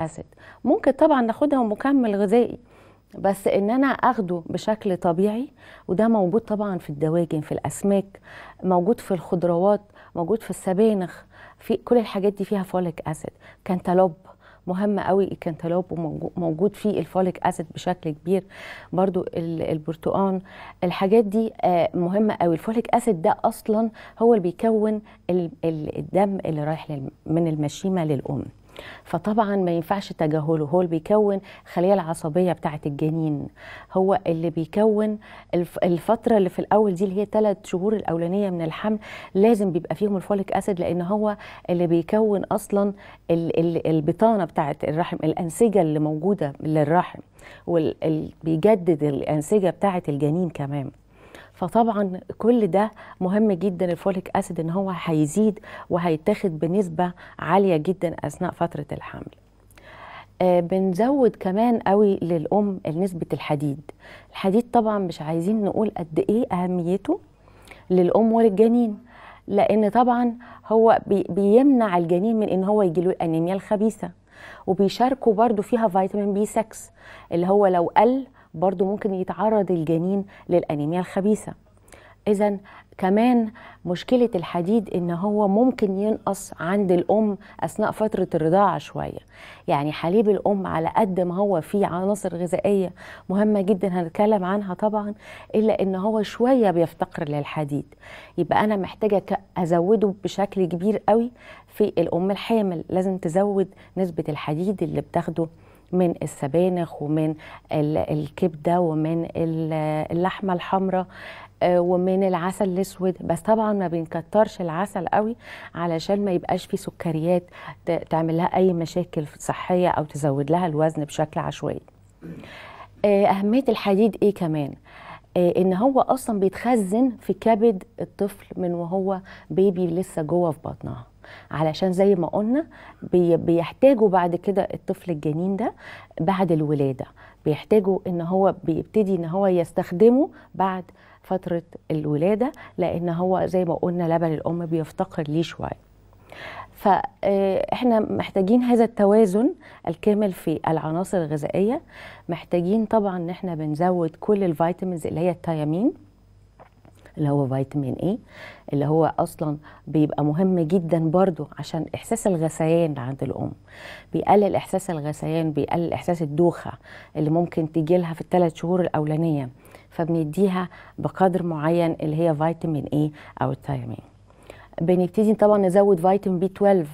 اسيد ممكن طبعا ناخدها مكمل غذائي بس ان انا اخده بشكل طبيعي وده موجود طبعا في الدواجن في الاسماك موجود في الخضروات موجود في السبانخ في كل الحاجات دي فيها فوليك اسيد كنتالوب مهم قوي الكنتالوب وموجود فيه الفوليك اسيد بشكل كبير برضو البرتقان الحاجات دي آه، مهمه قوي الفوليك اسيد ده اصلا هو اللي بيكون الدم اللي رايح من المشيمه للام فطبعا ما ينفعش تجاهله هو اللي بيكون الخليه العصبيه بتاعه الجنين هو اللي بيكون الفتره اللي في الاول دي اللي هي ثلاث شهور الاولانيه من الحمل لازم بيبقى فيهم الفوليك اسيد لان هو اللي بيكون اصلا البطانه بتاعه الرحم الانسجه اللي موجوده للرحم وبيجدد الانسجه بتاعه الجنين كمان فطبعا كل ده مهم جدا الفوليك اسيد ان هو هيزيد وهيتاخد بنسبه عاليه جدا اثناء فتره الحمل آه بنزود كمان قوي للام نسبه الحديد الحديد طبعا مش عايزين نقول قد ايه اهميته للام وللجنين لان طبعا هو بيمنع الجنين من ان هو يجيله الانيميا الخبيثه وبيشاركوا برضو فيها فيتامين بي 6 اللي هو لو قل برضو ممكن يتعرض الجنين للأنيميا الخبيثة إذا كمان مشكلة الحديد إن هو ممكن ينقص عند الأم أثناء فترة الرضاعة شوية يعني حليب الأم على قد ما هو فيه عناصر غذائية مهمة جدا هنتكلم عنها طبعا إلا إن هو شوية بيفتقر للحديد يبقى أنا محتاجة أزوده بشكل كبير قوي في الأم الحامل لازم تزود نسبة الحديد اللي بتاخده من السبانخ ومن الكبده ومن اللحمه الحمراء آه، ومن العسل الاسود بس طبعا ما بنكترش العسل قوي علشان ما يبقاش فيه سكريات تعمل لها اي مشاكل صحيه او تزود لها الوزن بشكل عشوائي آه، اهميه الحديد ايه كمان آه، ان هو اصلا بيتخزن في كبد الطفل من وهو بيبي لسه جوه في بطنها علشان زي ما قلنا بيحتاجوا بعد كده الطفل الجنين ده بعد الولاده بيحتاجوا ان هو بيبتدي ان هو يستخدمه بعد فتره الولاده لان هو زي ما قلنا لبن الام بيفتقر ليه شويه فاحنا آه، محتاجين هذا التوازن الكامل في العناصر الغذائيه محتاجين طبعا ان احنا بنزود كل الفيتامينز اللي هي التيامين اللي هو فيتامين اي اللي هو اصلا بيبقى مهم جدا برضو عشان احساس الغثيان عند الام بيقلل احساس الغثيان بيقلل احساس الدوخه اللي ممكن تيجي لها في الثلاث شهور الاولانيه فبنديها بقدر معين اللي هي فيتامين اي او التايمين بنبتدي طبعا نزود فيتامين بي 12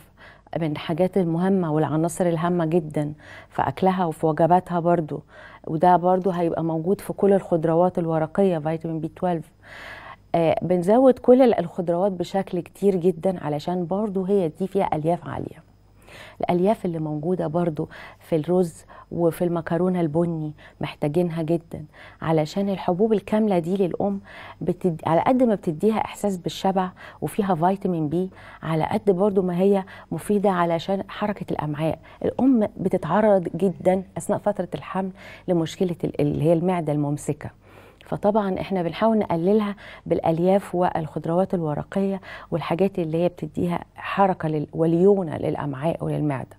من الحاجات المهمة والعناصر الهامة جدا في أكلها وفي وجباتها برضو وده برضو هيبقى موجود في كل الخضروات الورقية فيتامين بي 12 آه، بنزود كل الخضروات بشكل كتير جدا علشان برضو هي دي فيها الياف عاليه الالياف اللي موجوده برضو في الرز وفي المكرونه البني محتاجينها جدا علشان الحبوب الكامله دي للام بتدي على قد ما بتديها احساس بالشبع وفيها فيتامين بي على قد برضو ما هي مفيده علشان حركه الامعاء الام بتتعرض جدا اثناء فتره الحمل لمشكله اللي هي المعده الممسكه فطبعا احنا بنحاول نقللها بالالياف والخضروات الورقيه والحاجات اللي هي بتديها حركه وليونه للامعاء وللمعده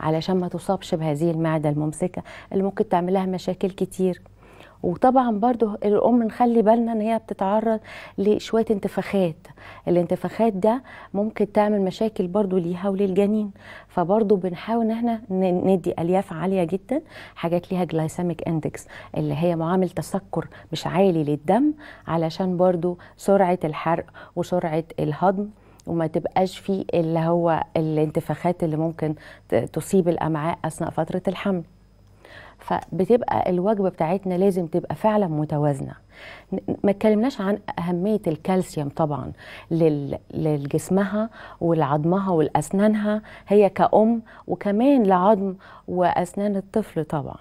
علشان ما تصابش بهذه المعده الممسكه اللي ممكن تعملها مشاكل كتير وطبعا برضو الام نخلي بالنا ان هي بتتعرض لشويه انتفاخات الانتفاخات ده ممكن تعمل مشاكل برضو ليها وللجنين فبرضو بنحاول ان احنا ندي الياف عاليه جدا حاجات ليها جلايسيميك اندكس اللي هي معامل تسكر مش عالي للدم علشان برضو سرعه الحرق وسرعه الهضم وما تبقاش في اللي هو الانتفاخات اللي ممكن تصيب الامعاء اثناء فتره الحمل فبتبقى الوجبه بتاعتنا لازم تبقى فعلا متوازنه ما اتكلمناش عن اهميه الكالسيوم طبعا لجسمها ولعظمها ولاسنانها هي كأم وكمان لعظم واسنان الطفل طبعا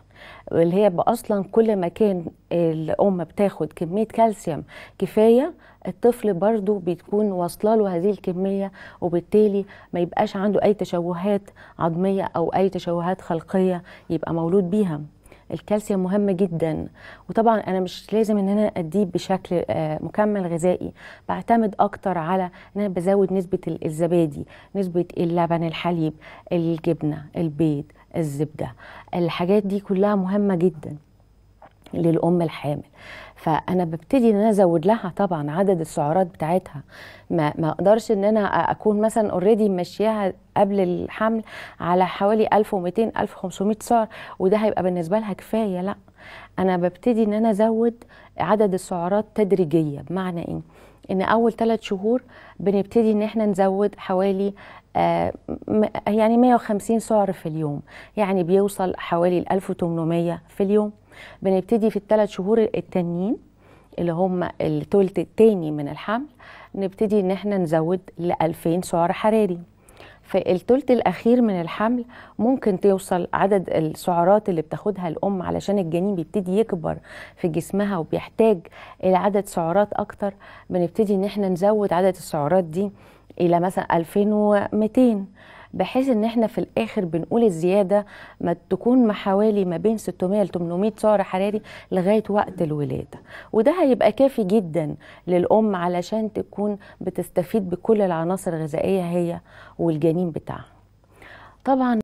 اللي هي اصلا كل ما كان الام بتاخد كميه كالسيوم كفايه الطفل برضو بتكون واصله له هذه الكميه وبالتالي ما يبقاش عنده اي تشوهات عظميه او اي تشوهات خلقيه يبقى مولود بيها الكالسيوم مهم جدا وطبعا انا مش لازم ان انا اديه بشكل آه، مكمل غذائي بعتمد اكتر على ان انا بزود نسبه الزبادي نسبه اللبن الحليب الجبنه البيض الزبده الحاجات دي كلها مهمه جدا للأم الحامل فأنا ببتدي إن أنا أزود لها طبعا عدد السعرات بتاعتها ما ما أقدرش إن أنا أكون مثلا أوريدي ماشياها قبل الحمل على حوالي 1200 1500 سعر وده هيبقى بالنسبة لها كفاية لأ أنا ببتدي إن أنا أزود عدد السعرات تدريجية بمعنى إيه؟ ان اول ثلاث شهور بنبتدي ان احنا نزود حوالي آه يعني 150 سعر في اليوم يعني بيوصل حوالي 1800 في اليوم بنبتدي في الثلاث شهور التانيين اللي هم الثلث التاني من الحمل نبتدي ان احنا نزود ل 2000 سعر حراري في الثلث الاخير من الحمل ممكن توصل عدد السعرات اللي بتاخدها الام علشان الجنين بيبتدي يكبر في جسمها وبيحتاج الى عدد سعرات اكتر بنبتدي ان احنا نزود عدد السعرات دي الى مثلا 2200 بحيث ان احنا في الاخر بنقول الزياده ما تكون حوالي ما بين 600 ل 800 سعر حراري لغايه وقت الولاده وده هيبقى كافي جدا للام علشان تكون بتستفيد بكل العناصر الغذائيه هي والجنين بتاعها طبعا